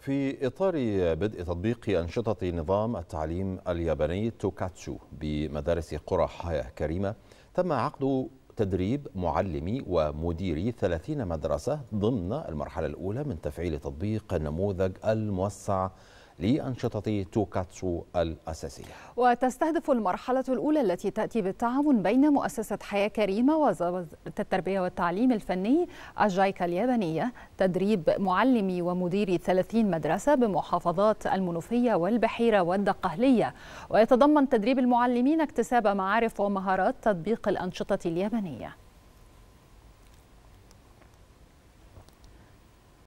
في إطار بدء تطبيق أنشطة نظام التعليم الياباني توكاتسو بمدارس قرى حياة كريمة تم عقد تدريب معلمي ومديري 30 مدرسة ضمن المرحلة الأولى من تفعيل تطبيق النموذج الموسع لأنشطة توكاتسو الأساسية وتستهدف المرحلة الأولى التي تأتي بالتعاون بين مؤسسة حياة كريمة ووزارة التربية والتعليم الفني الجايكا اليابانية تدريب معلمي ومديري 30 مدرسة بمحافظات المنوفية والبحيرة والدقهلية ويتضمن تدريب المعلمين اكتساب معارف ومهارات تطبيق الأنشطة اليابانية